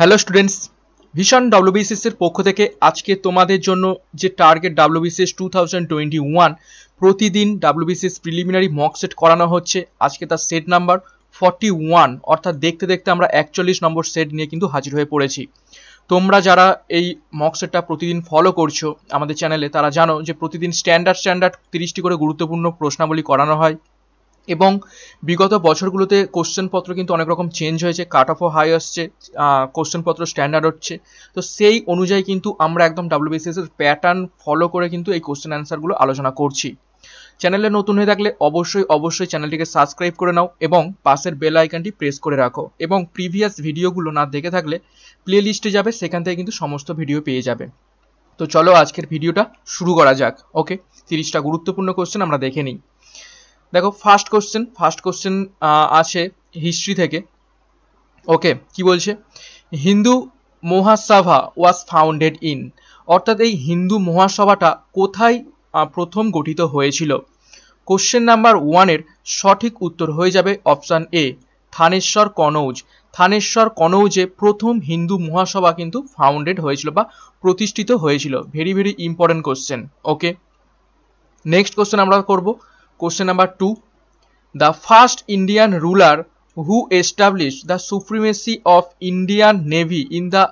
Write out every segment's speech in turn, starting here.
hello students ভীষণ ডাব্লিউবিসিএসের পক্ষ থেকে আজকে তোমাদের জন্য যে target WBCS two thousand twenty one প্রতিদিন ডাব্লিউবিসিএস প্রিলিমিনারি মক সেট করানো হচ্ছে আজকে তার সেট নাম্বার ফর্টি ওয়ান অর্থাৎ দেখতে দেখতে আমরা একচল্লিশ নম্বর সেট নিয়ে কিন্তু হাজির হয়ে পড়েছি তোমরা যারা এই মক সেটটা প্রতিদিন ফলো করছো আমাদের চ্যানেলে তারা জানো যে প্রতিদিন স্ট্যান্ডার্ড স্ট্যান্ডার্ড তিরিশটি করে গুরুত্বপূর্ণ প্রশ্নাবলী করানো হয় এবং বিগত বছরগুলোতে কোশ্চেনপত্র কিন্তু অনেক রকম চেঞ্জ হয়েছে কাট অফও হাই আসছে কোশ্চেনপত্র স্ট্যান্ডার্ড হচ্ছে তো সেই অনুযায়ী কিন্তু আমরা একদম ডাব্লিউবিসিএস এর প্যাটার্ন ফলো করে কিন্তু এই কোশ্চেন অ্যান্সারগুলো আলোচনা করছি চ্যানেলে নতুন হয়ে থাকলে অবশ্যই অবশ্যই চ্যানেলটিকে সাবস্ক্রাইব করে নাও এবং পাশের বেল আইকনটি প্রেস করে রাখো এবং প্রিভিয়াস ভিডিওগুলো না দেখে থাকলে প্লে লিস্টে যাবে সেখান থেকে কিন্তু সমস্ত ভিডিও পেয়ে যাবে তো চলো আজকের ভিডিওটা শুরু করা যাক ওকে তিরিশটা গুরুত্বপূর্ণ কোশ্চেন আমরা দেখে নিই দেখো ফার্স্ট কোশ্চেন ফার্স্ট কোশ্চেন আছে হিস্ট্রি থেকে ওকে কি বলছে হিন্দু মহাসভা ওয়াজ ফাউন্ডেড ইন অর্থাৎ এই হিন্দু মহাসভাটা কোথায় প্রথম গঠিত হয়েছিল কোশ্চেন নাম্বার ওয়ানের সঠিক উত্তর হয়ে যাবে অপশান এ থানেশ্বর কনৌজ থানেশ্বর কনৌজে প্রথম হিন্দু মহাসভা কিন্তু ফাউন্ডেড হয়েছিল বা প্রতিষ্ঠিত হয়েছিল very very important question okay next question আমরা করব question number two the first Indian ruler who establish the supremacy of Indian navy in the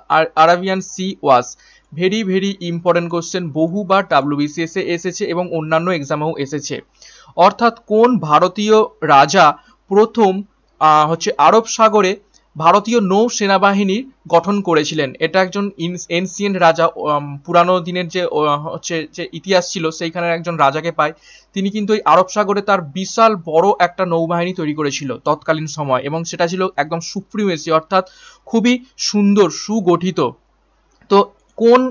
Arabian sea was very very important question বহুবার ডাব্লিউবিসিএসে এসেছে এবং অন্যান্য এক্সামেও এসেছে অর্থাৎ কোন ভারতীয় রাজা প্রথম হচ্ছে আরব সাগরে ভারতীয় নৌ সেনাবাহিনীর গঠন করেছিলেন এটা একজন এনসিয়েন্ট রাজা পুরানো দিনের যে হচ্ছে যে ইতিহাস ছিল সেইখানের একজন রাজাকে পায় তিনি কিন্তু এই আরব সাগরে তার বিশাল বড় একটা নৌবাহিনী তৈরি করেছিল তৎকালীন সময় এবং সেটা ছিল একদম সুপ্রিমেসি অর্থাৎ খুবই সুন্দর সুগঠিত তো কোন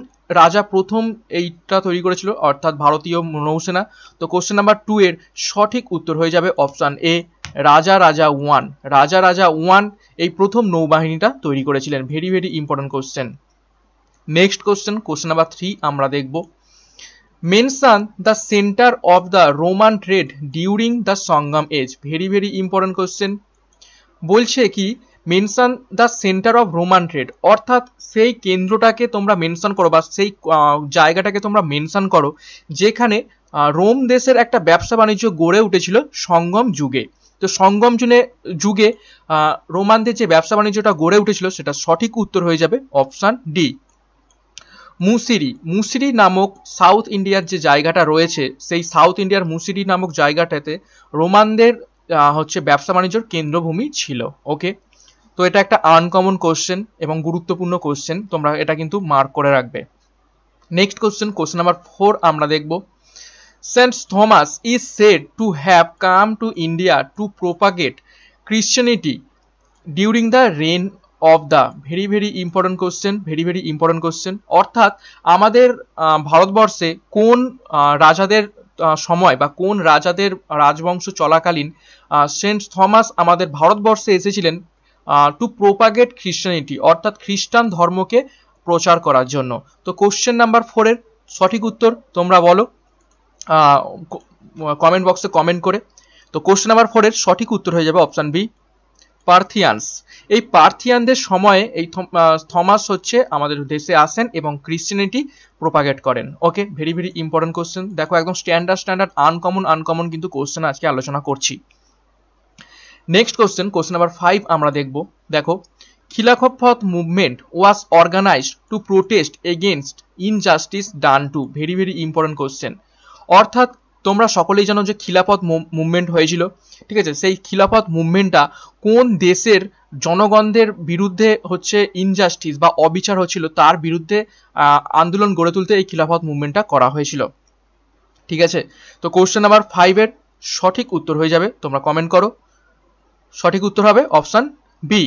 রাজা প্রথম এইটা তৈরি করেছিল অর্থাৎ ভারতীয় নৌসেনা তো কোশ্চেন নাম্বার টু এর সঠিক উত্তর হয়ে যাবে অপশান এ রাজা রাজা ওয়ান রাজা রাজা ওয়ান এই প্রথম নৌবাহিনীটা তৈরি করেছিলেন very very important question next question question number three আমরা দেখব mention the centre of the Roman trade during the Sangam age very very important question বলছে কি mention the centre of Roman trade অর্থাৎ সেই কেন্দ্রটাকে তোমরা মেনশন করো বা সেই জায়গাটাকে তোমরা মেনশন করো যেখানে রোম দেশের একটা ব্যবসা বাণিজ্য গড়ে উঠেছিল সঙ্গম যুগে তো সঙ্গম যুনে যুগে রোমানদের যে ব্যবসা বাণিজ্যটা গড়ে উঠেছিল সেটা সঠিক উত্তর হয়ে যাবে অপশান ডি মুসিরি মুসিরি নামক সাউথ ইন্ডিয়ার যে জায়গাটা রয়েছে সেই সাউথ ইন্ডিয়ার মুসিরি নামক জায়গাটাতে রোমানদের হচ্ছে ব্যবসা বাণিজ্যর কেন্দ্রভূমি ছিল ওকে তো এটা একটা আনকমন কোশ্চেন এবং গুরুত্বপূর্ণ কোশ্চেন তোমরা এটা কিন্তু মার্ক করে রাখবে next question question number four আমরা দেখবো Saint Thomas is said to have come to India to propagate Christianity during the reign of the very very important question very very important question অর্থাৎ আমাদের ভারতবর্ষে কোন রাজাদের সময় বা কোন রাজাদের রাজবংশ চলাকালীন সেন্ট থমাস আমাদের ভারতবর্ষে এসেছিলেন টু প্রোপাগেট খ্রিস্টানিটি অর্থাৎ খ্রিস্টান ধর্মকে প্রচার করার জন্য তো কোশ্চেন নাম্বার ফোরের সঠিক উত্তর তোমরা বলো কমেন্ট বক্সে কমেন্ট করে তো কোশ্চেন নাম্বার ফোরের সঠিক উত্তর হয়ে যাবে অপশান বি পার্থিয়ানস এই পার্থিয়ানদের সময়ে এই থমাস হচ্ছে আমাদের দেশে আসেন এবং ক্রিশ্চিয়ানিটি প্রোপাগেট করেন okay very very important question দেখো একদম স্ট্যান্ডার্ড স্ট্যান্ডার্ড আনকমন আনকমন কিন্তু কোশ্চেন আজকে আলোচনা করছি next question question number five আমরা দেখব দেখো Khilafat movement was organized to protest against injustice done to very very important question অর্থাৎ তোমরা সকলেই জানো যে খিলাফত মুভমেন্ট হয়েছিল ঠিক আছে সেই খিলাফত মুভমেন্টটা কোন দেশের জনগণদের বিরুদ্ধে হচ্ছে ইনজাস্টিস বা অবিচার হচ্ছিল তার বিরুদ্ধে আন্দোলন গড়ে তুলতে এই খিলাফত মুভমেন্টটা করা হয়েছিল ঠিক আছে তো কোশ্চেন নাম্বার ফাইভের সঠিক উত্তর হয়ে যাবে তোমরা কমেন্ট করো সঠিক উত্তর হবে অপশান বি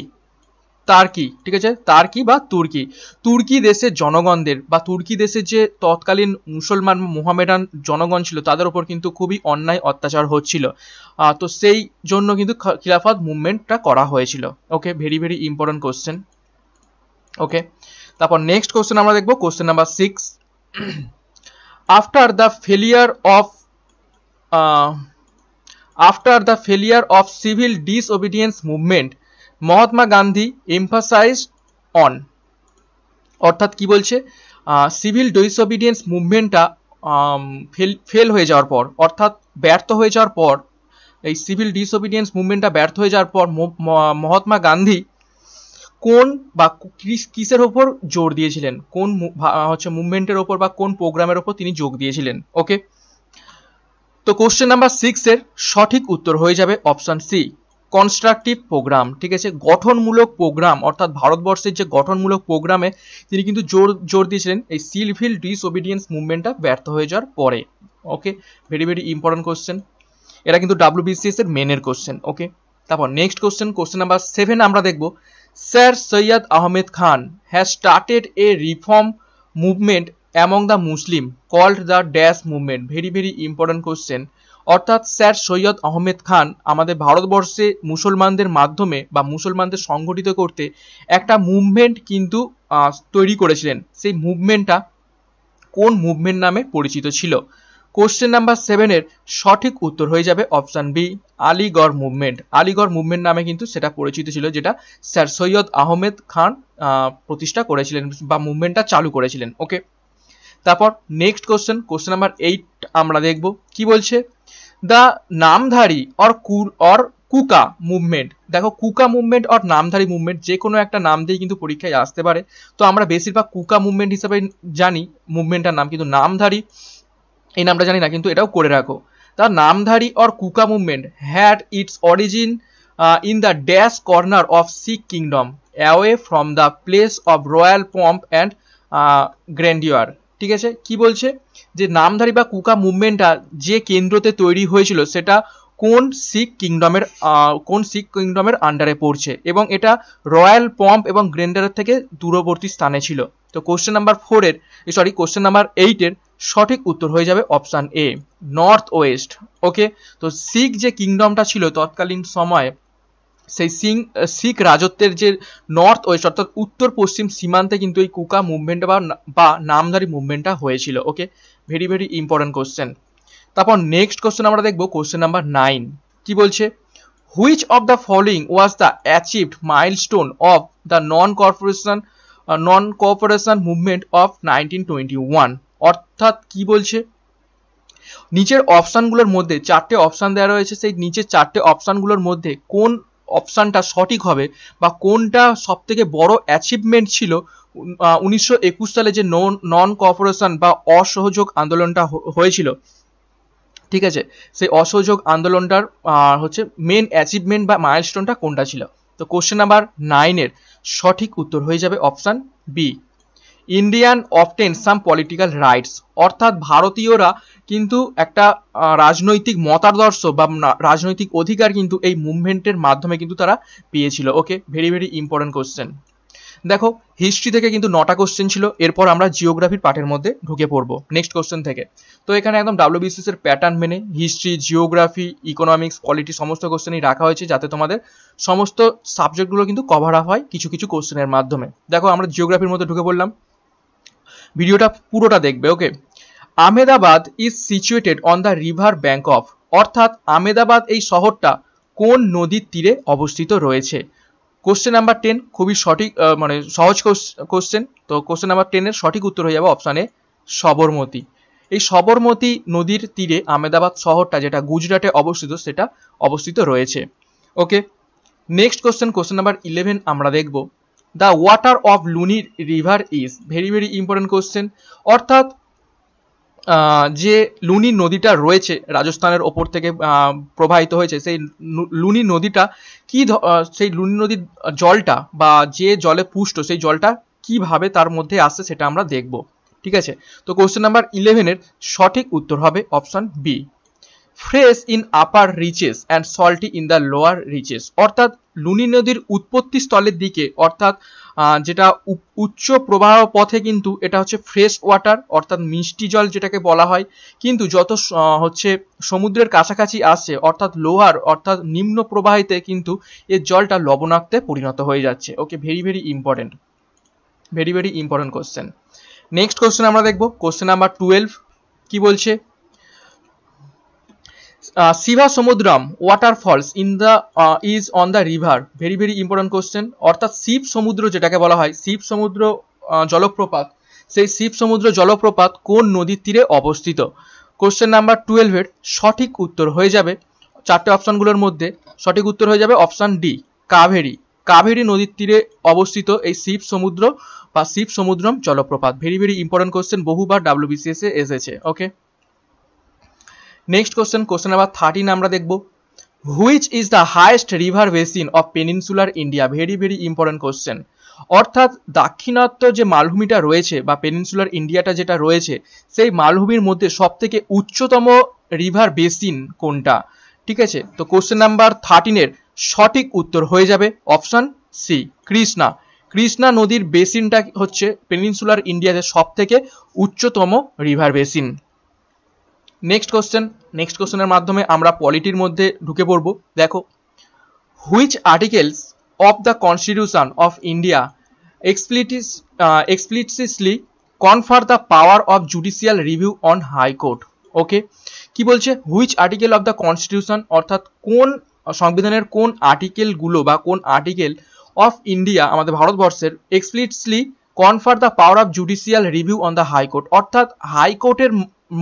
তার্কি ঠিক আছে তার্কি বা তুর্কি তুর্কি দেশের জনগণদের বা তুর্কি দেশের যে তৎকালীন মুসলমান মোহামেডান জনগণ ছিল তাদের ওপর কিন্তু খুবই অন্যায় অত্যাচার হচ্ছিল তো সেই জন্য কিন্তু খিলাফত মুভমেন্টটা করা হয়েছিল okay very very important question okay তারপর নেক্সট কোশ্চেন আমরা দেখবো question number six after the failure of after the failure of civil disobedience movement Mahatma Gandhi emphasize on অর্থাৎ কি বলছে সিভিল ডিসঅবিডিয়েন্স মুভমেন্টটা ফেল ফেল হয়ে যাওয়ার পর অর্থাৎ ব্যর্থ হয়ে যাওয়ার পর এই সিভিল ডিসঅবিডিয়েন্স মুভমেন্টটা ব্যর্থ হয়ে যাওয়ার পর মহাত্মা গান্ধী কোন বা কিসের ওপর জোর দিয়েছিলেন কোন হচ্ছে মুভমেন্টের ওপর বা কোন প্রোগ্রামের ওপর তিনি যোগ দিয়েছিলেন ওকে তো কোশ্চেন নাম্বার সিক্সের সঠিক উত্তর হয়ে যাবে অপশান সি কনস্ট্রাকটিভ প্রোগ্রাম ঠিক আছে গঠনমূলক প্রোগ্রাম অর্থাৎ ভারতবর্ষের যে গঠনমূলক প্রোগ্রামে তিনি কিন্তু জোর জোর দিয়েছিলেন এই সিলভিল ডিসওবিডিয়েন্স মুভমেন্টটা ব্যর্থ হয়ে যাওয়ার পরে okay very very important question এটা কিন্তু ডাব্লিউবিসিএস এর মেনের কোশ্চেন ওকে তারপর next question question number seven আমরা দেখব sir Syed Ahmed Khan has started a reform movement among the Muslim called the dash movement very very important question অর্থাৎ স্যার সৈয়দ আহমেদ খান আমাদের ভারতবর্ষে মুসলমানদের মাধ্যমে বা মুসলমানদের সংগঠিত করতে একটা মুভমেন্ট কিন্তু তৈরি করেছিলেন সেই মুভমেন্টটা কোন মুভমেন্ট নামে পরিচিত ছিল কোশ্চেন নাম্বার সেভেনের সঠিক উত্তর হয়ে যাবে option B Aligarh movement Aligarh movement নামে কিন্তু সেটা পরিচিত ছিল যেটা স্যার সৈয়দ আহমেদ খান প্রতিষ্ঠা করেছিলেন বা মুভমেন্টটা চালু করেছিলেন ওকে তারপর next question question number eight আমরা দেখব কি বলছে দ্য নামধারী অর কুর অর কুকা মুভমেন্ট দেখো Kuka movement or Namdhari movement যে কোনো একটা নাম দিয়ে কিন্তু পরীক্ষায় আসতে পারে তো আমরা বেশিরভাগ কুকা মুভমেন্ট হিসেবে জানি মুভমেন্টটার নাম কিন্তু নামধারী এই নামটা জানি না কিন্তু এটাও করে রাখো তা Namdhari or Kuka movement had its origin in the dash corner of Sikh kingdom away from the place of royal pomp and grandeur ঠিক আছে কি বলছে যে নামধারী বা কুকা মুভমেন্টটা যে কেন্দ্রতে তৈরি হয়েছিল সেটা কোন শিখ কিংডমের কোন শিখ কিংডমের আন্ডারে পড়ছে এবং এটা রয়্যাল পম্প এবং গ্রেন্ডারের থেকে দূরবর্তী স্থানে ছিল তো কোশ্চেন নাম্বার ফোরের সরি কোশ্চেন নাম্বার এইটের সঠিক উত্তর হয়ে যাবে option A north west okay তো শিখ যে কিংডমটা ছিল তৎকালীন সময়ে সেই সিং শিখ রাজত্বের যে নর্থ ওয়েস্ট অর্থাৎ উত্তর পশ্চিম সীমান্তে কিন্তু এই কুকা মুভমেন্টটা বা বা নামধারী মুভমেন্টটা হয়েছিল okay very very important question তারপর নেক্সট কোশ্চেন আমরা দেখবো কোশ্চেন নাম্বার নাইন কি বলছে which of the following was the achieved milestone of the non corporation non corporation movement of nineteen twenty one অর্থাৎ কি বলছে নিচের অপশানগুলোর মধ্যে চারটে অপশান দেওয়া রয়েছে সেই নিচের চারটে অপশানগুলোর মধ্যে কোন অপশানটা সঠিক হবে বা কোনটা সব থেকে বড় অ্যাচিভমেন্ট ছিল উনিশশো একুশ সালে যে নন কর্পোরেশন বা অসহযোগ আন্দোলনটা হয়েছিল ঠিক আছে সেই অসহযোগ আন্দোলনটার হচ্ছে মেন অ্যাচিভমেন্ট বা মাইলস্টোনটা কোনটা ছিল তো কোশ্চেন নাম্বার নাইনের সঠিক উত্তর হয়ে যাবে option B Indian obtain some political rights অর্থাৎ ভারতীয়রা কিন্তু একটা রাজনৈতিক মতাদর্শ বা রাজনৈতিক অধিকার কিন্তু এই মুভমেন্টের মাধ্যমে কিন্তু তারা পেয়েছিল okay very very important question দেখো হিস্ট্রি থেকে কিন্তু নটা কোশ্চেন ছিল এরপর আমরা জিওগ্রাফির পার্টের মধ্যে ঢুকে পড়বো নেক্সট কোশ্চেন থেকে তো এখানে একদম ডাব্লিউবিসিএস এর প্যাটার্ন মেনে হিস্ট্রি জিওগ্রাফি ইকোনমিক্স পলিটি সমস্ত কোশ্চেনই রাখা হয়েছে যাতে তোমাদের সমস্ত সাবজেক্টগুলো কিন্তু কভার আপ হয় কিছু কিছু কোশ্চেনের মাধ্যমে দেখো আমরা জিওগ্রাফির মধ্যে ঢুকে পড়লাম ভিডিওটা পুরোটা দেখবে okay Ahmedabad is situated on the river bank of অর্থাৎ আমেদাবাদ এই শহরটা কোন নদীর তীরে অবস্থিত রয়েছে কোশ্চেন নাম্বার টেন খুবই সঠিক মানে সহজ কোশ্চেন তো কোশ্চেন নাম্বার টেনের সঠিক উত্তর হয়ে যাবে অপশানে সবরমতী এই সবরমতী নদীর তীরে আমেদাবাদ শহরটা যেটা গুজরাটে অবস্থিত সেটা অবস্থিত রয়েছে okay next question question number eleven আমরা দেখব the water of Luni river is very very important question অর্থাৎ যে লুনি নদীটা রয়েছে রাজস্থানের ওপর থেকে প্রবাহিত হয়েছে সেই লুনি নদীটা কি সেই লুনি নদীর জলটা বা যে জলে পুষ্ট সেই জলটা কিভাবে তার মধ্যে আসছে সেটা আমরা দেখব ঠিক আছে তো কোশ্চেন নাম্বার ইলেভেনের সঠিক উত্তর হবে option B fresh in upper reaches and salty in the lower reaches অর্থাৎ লুনি নদীর উৎপত্তি স্থলের দিকে অর্থাৎ যেটা উচ্চ প্রবাহ পথে কিন্তু এটা হচ্ছে ফ্রেশ ওয়াটার অর্থাৎ মিষ্টি জল যেটাকে বলা হয় কিন্তু যত হচ্ছে সমুদ্রের কাছাকাছি আসছে অর্থাৎ লোহার অর্থাৎ নিম্ন প্রবাহিতে কিন্তু এর জলটা লবণাক্তে পরিণত হয়ে যাচ্ছে okay very very important very very important question next question আমরা দেখবো কোশ্চেন নাম্বার টুয়েলভ কি বলছে Sivasamudram water falls in the is on the river very important very অর্থাৎ শিব সমুদ্র যেটাকে বলা হয় শিব সমুদ্র জলপ্রপাত সেই শিব সমুদ্র জলপ্রপাত কোন নদীর তীরে অবস্থিত কোশ্চেন নাম্বার টুয়েলভের সঠিক উত্তর হয়ে যাবে চারটে অপশানগুলোর মধ্যে সঠিক উত্তর হয়ে যাবে অপশান ডি কাভেরি কাভেরি নদীর তীরে অবস্থিত এই শিব সমুদ্র বা শিব সমুদ্রম জলপ্রপাত ভেরি ভেরি ইম্পর্টেন্ট কোশ্চেন বহুবার ডাব্লিউবিসিএস এসেছে okay next question question number thirteen আমরা দেখব which is the highest river basin of peninsular India very very important question অর্থাৎ দাক্ষিণাত্য যে মালভূমিটা রয়েছে বা পেনিনসুলার ইন্ডিয়াটা যেটা রয়েছে সেই মালভূমির মধ্যে সবথেকে উচ্চতম রিভার বেসিন কোনটা ঠিক আছে তো কোশ্চেন নাম্বার থার্টিনের সঠিক উত্তর হয়ে যাবে অপশন সি কৃষ্ণা কৃষ্ণা নদীর বেসিনটা হচ্ছে পেনিনসুলার ইন্ডিয়াতে সব থেকে উচ্চতম river basin next question next কোশ্চেনের মাধ্যমে আমরা পলিটির মধ্যে ঢুকে পড়ব দেখো which articles of the constitution of India explicitly explicitly confer the power of judicial review on high court okay কি বলছে which article of the constitution অর্থাৎ কোন সংবিধানের কোন আর্টিকেলগুলো বা কোন আর্টিকেল অফ ইন্ডিয়া আমাদের ভারতবর্ষের explicitly confer the power of judicial review on the high court অর্থাৎ হাইকোর্টের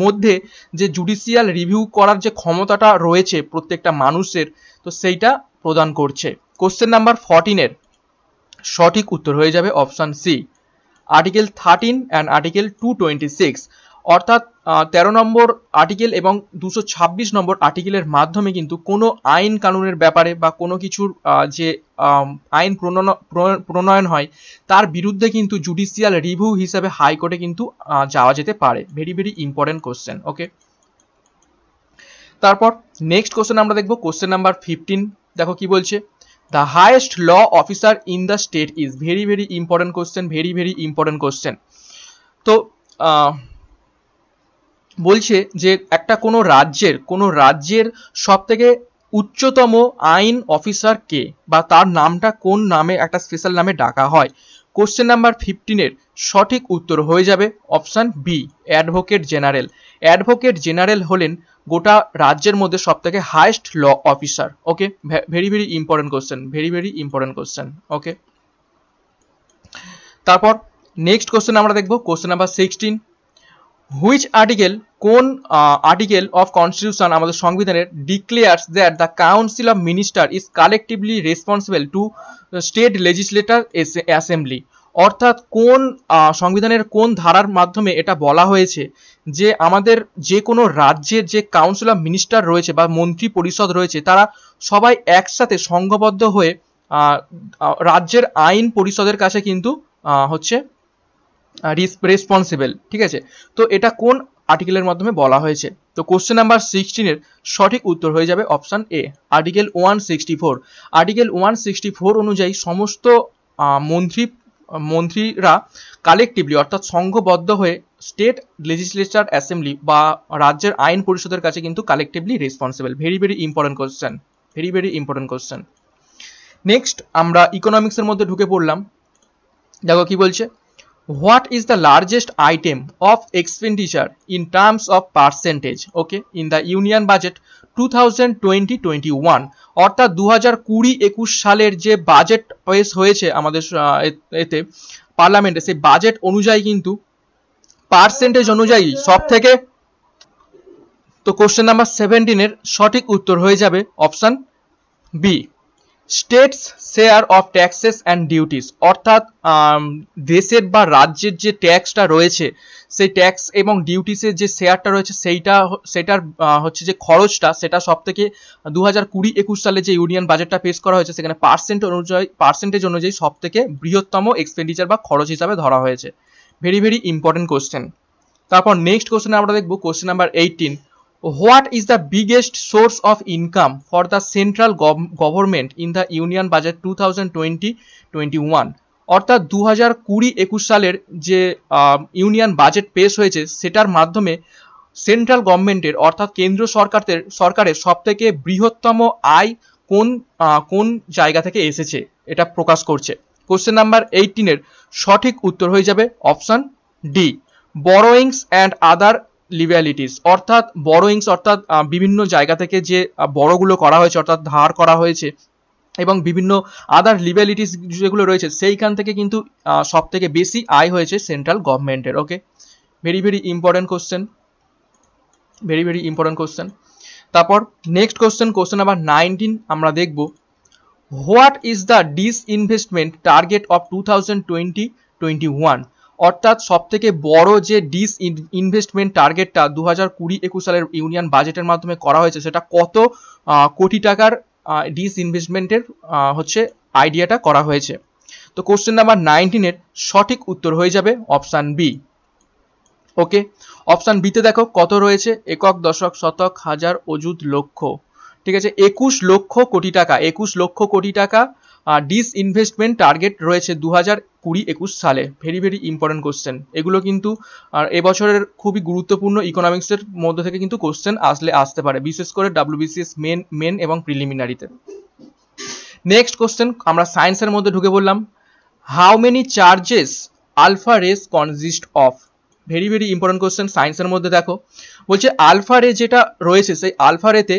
মধ্যে যে জুডিশিয়াল রিভিউ করার যে ক্ষমতাটা রয়েছে প্রত্যেকটা মানুষের তো সেইটা প্রদান করছে কোশ্চেন নাম্বার ফর্টিনের সঠিক উত্তর হয়ে যাবে option C article thirteen and article two twenty six অর্থাৎ তেরো নম্বর আর্টিকেল এবং দুশো ছাব্বিশ নম্বর আর্টিকেলের মাধ্যমে কিন্তু কোনো আইন কানুনের ব্যাপারে বা কোনো কিছুর যে আইন প্রণয়ন হয় তার বিরুদ্ধে কিন্তু জুডিশিয়াল রিভিউ হিসাবে হাইকোর্টে কিন্তু যাওয়া যেতে পারে very very important question okay তারপর নেক্সট কোশ্চেন আমরা দেখবো কোশ্চেন নাম্বার ফিফটিন দেখো কি বলছে the highest law officer in the state is very very important question very very important question তো বলছে যে একটা কোনো রাজ্যের কোনো রাজ্যের সবথেকে উচ্চতম আইন অফিসার কে বা তার নামটা কোন নামে একটা স্পেশাল নামে ডাকা হয় কোশ্চেন নাম্বার ফিফটিনের সঠিক উত্তর হয়ে যাবে option B advocate general advocate general হলেন গোটা রাজ্যের মধ্যে সব থেকে highest law officer okay very very important question very very important question okay তারপর নেক্সট কোশ্চেন আমরা দেখবো question number sixteen which article কোন আর্টিকেল অফ কনস্টিটিউশন আমাদের সংবিধানের declares that the council of minister is collectively responsible to state legislative assembly অর্থাৎ কোন সংবিধানের কোন ধারার মাধ্যমে এটা বলা হয়েছে যে আমাদের যে কোনো রাজ্যের যে কাউন্সিল অফ মিনিস্টার রয়েছে বা মন্ত্রী পরিষদ রয়েছে তারা সবাই একসাথে সংঘবদ্ধ হয়ে রাজ্যের আইন পরিষদের কাছে কিন্তু হচ্ছে রেসপন্সিবল ঠিক আছে তো এটা কোন আর্টিকেলের মাধ্যমে বলা হয়েছে তো কোশ্চেন নাম্বার সিক্সটিনের সঠিক উত্তর হয়ে যাবে option A article one sixty four article one sixty four অনুযায়ী সমস্ত মন্ত্রী মন্ত্রীরা কালেকটিভলি অর্থাৎ সংঘবদ্ধ হয়ে স্টেট লেজিসলেচার অ্যাসেম্বলি বা রাজ্যের আইন পরিষদের কাছে কিন্তু collectively responsible very very important question very very important question next আমরা ইকোনমিক্সের মধ্যে ঢুকে পড়লাম দেখো কি বলছে what is the largest item of expenditure in terms of percentage okay in the union budget two thousand twenty twenty one অর্থাৎ দু হাজার কুড়ি একুশ সালের যে বাজেট পেশ হয়েছে আমাদের এতে পার্লামেন্টে সেই বাজেট অনুযায়ী কিন্তু পার্সেন্টেজ অনুযায়ী সব থেকে তো কোশ্চেন নাম্বার সেভেন্টিনের সঠিক উত্তর হয়ে যাবে option B states share of taxes and duties অর্থাৎ দেশের বা রাজ্যের যে ট্যাক্সটা রয়েছে সেই ট্যাক্স এবং ডিউটিসের যে শেয়ারটা রয়েছে সেইটা সেটার হচ্ছে যে খরচটা সেটা সব থেকে দু হাজার কুড়ি একুশ সালে যে ইউনিয়ন বাজেটটা পেশ করা হয়েছে সেখানে পার্সেন্ট অনুযায়ী পার্সেন্টেজ অনুযায়ী সব থেকে বৃহত্তম এক্সপেন্ডিচার বা খরচ হিসাবে ধরা হয়েছে ভেরি ভেরি ইম্পর্টেন্ট কোশ্চেন তারপর নেক্সট কোশ্চেন আমরা দেখবো question number eighteen what is the biggest source of income for the central government in the union budget two thousand twenty twenty one অর্থাৎ দু হাজার কুড়ি একুশ সালের যে ইউনিয়ন বাজেট পেশ হয়েছে সেটার মাধ্যমে সেন্ট্রাল গভর্নমেন্টের অর্থাৎ কেন্দ্র সরকারের সরকারের সবথেকে বৃহত্তম আয় কোন কোন জায়গা থেকে এসেছে এটা প্রকাশ করছে কোশ্চেন নাম্বার এইটিনের সঠিক উত্তর হয়ে যাবে option D borrowings and other liabilities অর্থাৎ বড়োইংস অর্থাৎ বিভিন্ন জায়গা থেকে যে বড়গুলো করা হয়েছে অর্থাৎ ধার করা হয়েছে এবং বিভিন্ন আদার লিবিয়ালিটিস যেগুলো রয়েছে সেইখান থেকে কিন্তু সব থেকে বেশি আয় হয়েছে সেন্ট্রাল গভর্নমেন্টের okay very very important question very very important question তারপর next question question number nineteen আমরা দেখব what is the disinvestment target of two thousand twenty twenty one অর্থাৎ সবথেকে বড় যে ডিস ইনভেস্টমেন্ট টার্গেটটা দু হাজার কুড়ি একুশ সালের ইউনিয়ন বাজেটের মাধ্যমে করা হয়েছে সেটা কত কোটি টাকার ডিস ইনভেস্টমেন্টের হচ্ছে আইডিয়াটা করা হয়েছে তো কোশ্চেন নাম্বার নাইনটিনের সঠিক উত্তর হয়ে যাবে অপশান বি ওকে অপশান বিতে দেখো কত রয়েছে একক দশক শতক হাজার অযুত লক্ষ ঠিক আছে একুশ লক্ষ কোটি টাকা একুশ লক্ষ কোটি টাকা ডিস ইনভেস্টমেন্ট টার্গেট রয়েছে দু হাজার কুড়ি একুশ সালে ভেরি ভেরি ইম্পর্টেন্ট কোশ্চেন এগুলো কিন্তু আর এবছরের খুবই গুরুত্বপূর্ণ ইকোনমিক্সের মধ্যে থেকে কিন্তু কোশ্চেন আসলে আসতে পারে বিশেষ করে ডাব্লিউবিসিএস মেন মেন এবং প্রিলিমিনারিতে নেক্সট কোশ্চেন আমরা সায়েন্সের মধ্যে ঢুকে বললাম how many charges alpha rays consist of very very important question সায়েন্সের মধ্যে দেখো বলছে আলফা রে যেটা রয়েছে সেই আলফা রেতে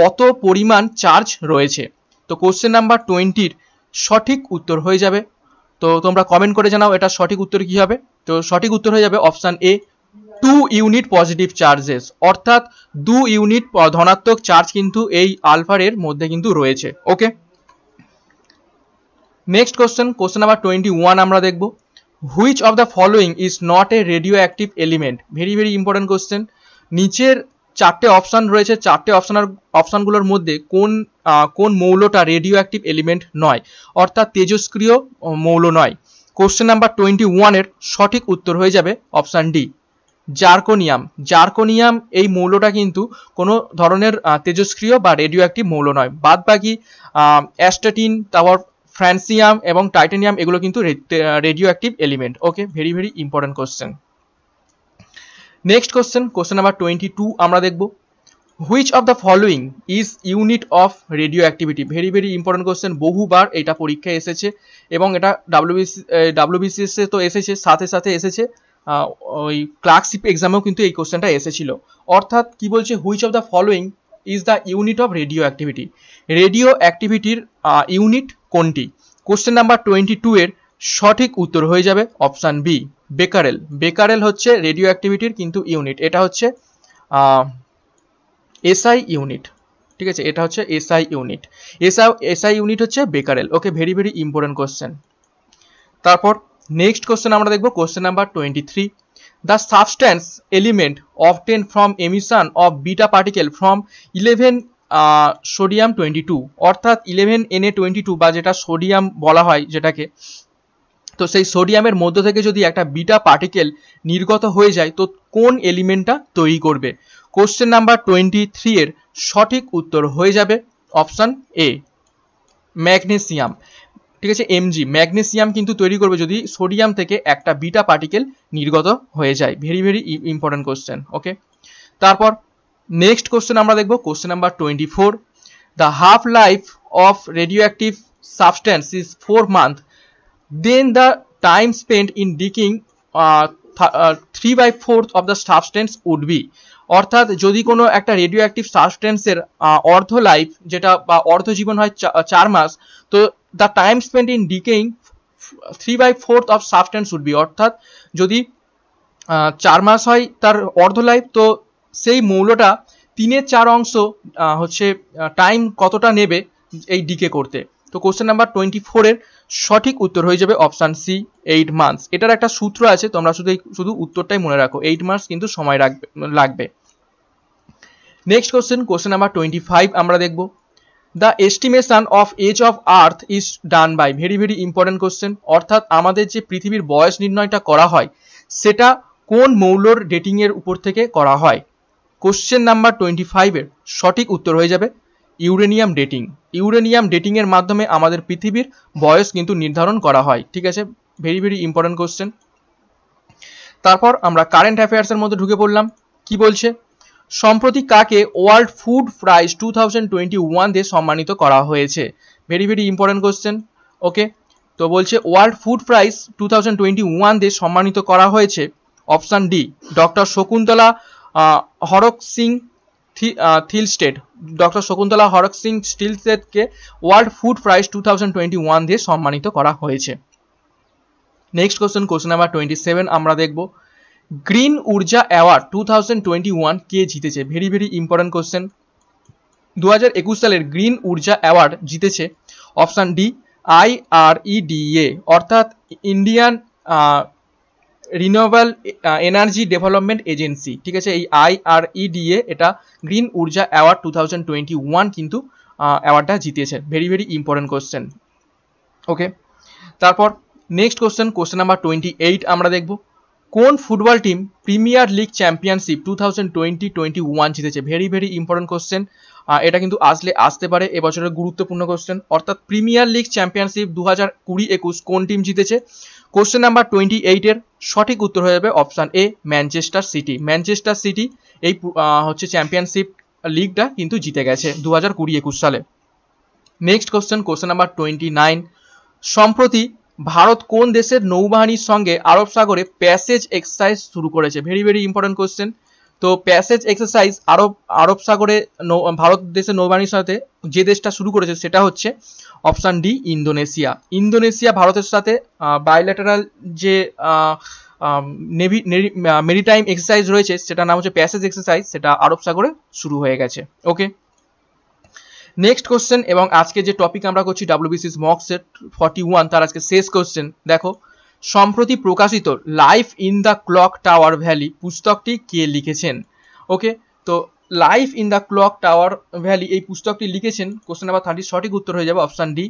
কত পরিমাণ চার্জ রয়েছে তো কোশ্চেন নাম্বার টোয়েন্টির সঠিক উত্তর হয়ে যাবে তো তোমরা কমেন্ট করে জানাও এটা সঠিক উত্তর কি হবে তো সঠিক উত্তর হয়ে যাবে option A two unit positive charges অর্থাৎ দু ইউনিট ধনাত্মক চার্জ কিন্তু এই আলফার এর মধ্যে কিন্তু রয়েছে okay next question question number twenty one আমরা দেখব which of the following is not a radioactive element very very important question নিচের চারটে অপশান রয়েছে চারটে অপশানের অপশানগুলোর মধ্যে কোন কোন মৌলটা রেডিও অ্যাক্টিভ এলিমেন্ট নয় অর্থাৎ তেজস্ক্রিয় মৌল নয় কোশ্চেন নাম্বার টোয়েন্টি ওয়ানের সঠিক উত্তর হয়ে যাবে অপশান ডি জার্কোনিয়াম জার্কোনিয়াম এই মৌলটা কিন্তু কোনো ধরনের তেজস্ক্রিয় বা রেডিও অ্যাক্টিভ মৌল নয় বাদ বাকি অ্যাস্টাটিন তারপর ফ্রান্সিয়াম এবং টাইটানিয়াম এগুলো কিন্তু radioactive element okay very very important question next question question number twenty two আমরা দেখব which of the following is unit of radioactivity very very important question বহুবার এটা পরীক্ষায় এসেছে এবং এটা ডাব্লিউবিসি ডাব্লিউবিসিএসে তো এসেছে সাথে সাথে এসেছে ওই ক্লার্কশিপ এক্সামেও কিন্তু এই কোশ্চেনটা এসেছিল অর্থাৎ কি বলছে which of the following is the unit of radioactivity রেডিও অ্যাক্টিভিটির ইউনিট কোনটি কোশ্চেন নাম্বার টোয়েন্টি টু এর সঠিক উত্তর হয়ে যাবে অপশান বি বেকারেল বেকারেল হচ্ছে রেডিও অ্যাক্টিভিটির কিন্তু ইউনিট এটা হচ্ছে এসআই ইউনিট ঠিক আছে এটা হচ্ছে SI unit SI SI unit হচ্ছে becquerel okay very very important question তারপর নেক্সট কোশ্চেন আমরা দেখব question number twenty three the substance element often from emission of beta particle from eleven sodium twenty two অর্থাৎ eleven N A twenty two বা যেটা sodium বলা হয় যেটাকে তো সেই সোডিয়ামের মধ্য থেকে যদি একটা বিটা পার্টিকেল নির্গত হয়ে যায় তো কোন এলিমেন্টটা তৈরি করবে কোশ্চেন নাম্বার টোয়েন্টি থ্রি এর সঠিক উত্তর হয়ে যাবে অপশান এ ম্যাগনেসিয়াম ঠিক আছে এমজি ম্যাগনেসিয়াম কিন্তু তৈরি করবে যদি সোডিয়াম থেকে একটা বিটা পার্টিকেল নির্গত হয়ে যায় very very important question okay তারপর নেক্সট কোশ্চেন আমরা দেখব question number twenty four the half life of radioactive substance is four month then the time spent in digging uh, three by fourth of the substance would be অর্থাৎ যদি কোনো একটা radio active সাবস্টেন্সের অর্ধ life যেটা বা অর্ধ জীবন হয় uh, চার মাস তো the time spend in decaying three by fourth of substance would be অর্থাৎ যদি uh, চার মাস হয় তার অর্ধ লাইফ তো সেই মৌলটা তিনের চার অংশ uh, হচ্ছে টাইম কতটা নেবে এই ডিকে করতে তো কোশ্চেন নাম্বার টোয়েন্টি ফোরের সঠিক উত্তর হয়ে যাবে অপশান সি এইট মান্থস এটার একটা সূত্র আছে তোমরা শুধু শুধু উত্তরটাই মনে রাখো এইট মান্থস কিন্তু সময় রাখবে লাগবে next question question number twenty five আমরা দেখব the estimation of age of earth is done by very very important question অর্থাৎ আমাদের যে পৃথিবীর বয়স নির্ণয়টা করা হয় সেটা কোন মৌলর ডেটিংয়ের উপর থেকে করা হয় কোশ্চেন নাম্বার টোয়েন্টি ফাইভের সঠিক উত্তর হয়ে যাবে ইউরেনিয়াম ডেটিং ইউরেনিয়াম ডেটিংয়ের মাধ্যমে আমাদের পৃথিবীর বয়স কিন্তু নির্ধারণ করা হয় ঠিক আছে ভেরি ভেরি ইম্পর্টেন্ট কোশ্চেন তারপর আমরা কারেন্ট অ্যাফেয়ার্সের মধ্যে ঢুকে পড়লাম কি বলছে সম্প্রতি কাকে world food prize two thousand twenty one দিয়ে সম্মানিত করা হয়েছে very very important question okay তো বলছে world food prize two thousand twenty one দিয়ে সম্মানিত করা হয়েছে option D doctor Shakuntala Haraksingh Thilsted doctor Shakuntala Haraksingh স্টিলসেটকে world food prize two thousand twenty one দিয়ে সম্মানিত করা হয়েছে next question question number twenty seven আমরা দেখব green Urja award two thousand twenty one কে জিতেছে ভেরি ভেরি ইম্পর্টেন্ট কোশ্চেন দু হাজার একুশ সালের গ্রিন ঊর্জা অ্যাওয়ার্ড জিতেছে option D I R E D A অর্থাৎ Indian renewable energy development agency ঠিক আছে এই আইআরইডিএ e এটা green Urja award two thousand twenty one কিন্তু অ্যাওয়ার্ডটা uh, জিতেছে very very important question okay তারপর next question question number twenty eight আমরা দেখব কোন football team premier league championship two thousand twenty twenty one জিতেছে ভেরি ভেরি ইম্পর্টেন্ট কোশ্চেন এটা কিন্তু আসলে আসতে পারে এবছরের গুরুত্বপূর্ণ কোশ্চেন অর্থাৎ প্রিমিয়ার লিগ চ্যাম্পিয়নশিপ দু হাজার কুড়ি একুশ কোন টিম জিতেছে কোশ্চেন নাম্বার টোয়েন্টি এইটের সঠিক উত্তর হয়ে যাবে option A Manchester City Manchester City এই হচ্ছে চ্যাম্পিয়নশিপ লিগটা কিন্তু জিতে গেছে দু হাজার কুড়ি একুশ সালে next question question number twenty nine সম্প্রতি ভারত কোন দেশের নৌবাহিনীর সঙ্গে আরব সাগরে প্যাসেজ এক্সারসাইজ শুরু করেছে ভেরি ভেরি ইম্পর্টেন্ট কোশ্চেন তো প্যাসেজ এক্সারসাইজ আরব আরব সাগরে ভারত দেশের নৌবাহিনীর সাথে যে দেশটা শুরু করেছে সেটা হচ্ছে অপশান ডি ইন্দোনেশিয়া ইন্দোনেশিয়া ভারতের সাথে বায়োলেটারাল যে নেভি মেরিটাইম এক্সারসাইজ রয়েছে সেটার নাম হচ্ছে প্যাসেজ এক্সারসাইজ সেটা আরব সাগরে শুরু হয়ে গেছে ওকে নেক্সট কোশ্চেন এবং আজকে যে টপিক আমরা করছি ডাব্লিউবিসিস সেট ফর্টি ওয়ান তার আজকে শেষ কোশ্চেন দেখো সম্প্রতি প্রকাশিত life in the clock tower valley পুস্তকটি কে লিখেছেন ওকে তো life in the clock tower valley এই পুস্তকটি লিখেছেন কোশ্চেন নাম্বার থার্টি সঠিক উত্তর হয়ে যাবে অপশান ডি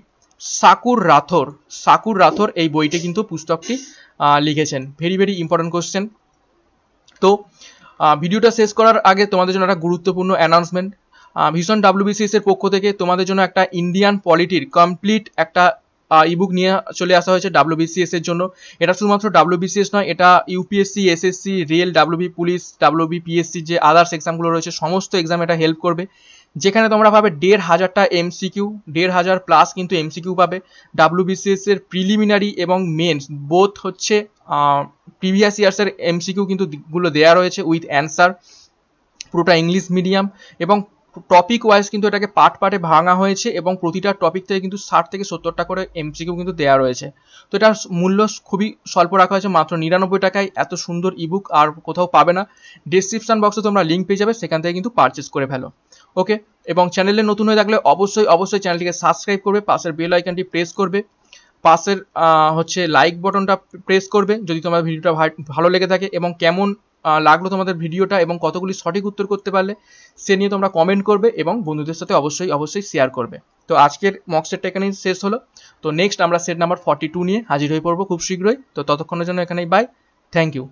সাকুর রাথর সাকুর রাথোর এই বইটি কিন্তু পুস্তকটি লিখেছেন ভেরি ভেরি ইম্পর্টেন্ট কোশ্চেন তো ভিডিওটা শেষ করার আগে তোমাদের জন্য একটা গুরুত্বপূর্ণ অ্যানাউন্সমেন্ট ভীষণ ডাব্লিউবিসিএস এর পক্ষ থেকে তোমাদের জন্য একটা ইন্ডিয়ান পলিটির কমপ্লিট একটা ইবুক নিয়ে চলে আসা হয়েছে ডাব্লিউবিসিএস এর জন্য এটা শুধুমাত্র ডাব্লিউবিসিএস নয় এটা UPSC SSC rail WB police WB PSC যে আদার্স এক্সামগুলো রয়েছে সমস্ত এক্সাম এটা হেল্প করবে যেখানে তোমরা পাবে দেড় হাজারটা এমসিকিউ দেড় হাজার প্লাস কিন্তু এমসিকিউ পাবে ডাব্লিউবিসিএস এর প্রিলিমিনারি এবং মেন্স বোথ হচ্ছে প্রিভিয়াস ইয়ার্সের এমসিকিউ কিন্তু গুলো দেওয়া রয়েছে উইথ অ্যান্সার পুরোটা ইংলিশ মিডিয়াম এবং টপিক ওয়াইজ কিন্তু এটাকে পার্ট পার্টে ভাঙা হয়েছে এবং প্রতিটা টপিক থেকে কিন্তু ষাট থেকে সত্তরটা করে এমসিকিউ কিন্তু দেওয়া রয়েছে তো এটার মূল্য খুবই স্বল্প রাখা হয়েছে মাত্র নিরানব্বই টাকায় এত সুন্দর ইবুক আর কোথাও পাবে না ডিসক্রিপশান বক্সে তোমরা লিঙ্ক পেয়ে যাবে সেখান থেকে কিন্তু পারচেস করে ফেলো ওকে এবং চ্যানেলে নতুন হয়ে থাকলে অবশ্যই অবশ্যই চ্যানেলটিকে সাবস্ক্রাইব করবে পাশের বেল আইকনটি প্রেস করবে পাশের হচ্ছে লাইক বটনটা প্রেস করবে যদি তোমার ভিডিওটা ভালো লেগে থাকে এবং কেমন লাগলো তোমাদের ভিডিওটা এবং কতগুলি সঠিক উত্তর করতে পারলে সে নিয়ে তোমরা কমেন্ট করবে এবং বন্ধুদের সাথে অবশ্যই অবশ্যই শেয়ার করবে তো আজকের মক সেটটা এখানেই শেষ হলো তো নেক্সট আমরা সেট নাম্বার ফর্টি টু নিয়ে হাজির হয়ে পড়বো খুব শীঘ্রই তো ততক্ষণের জন্য এখানেই বাই থ্যাংক ইউ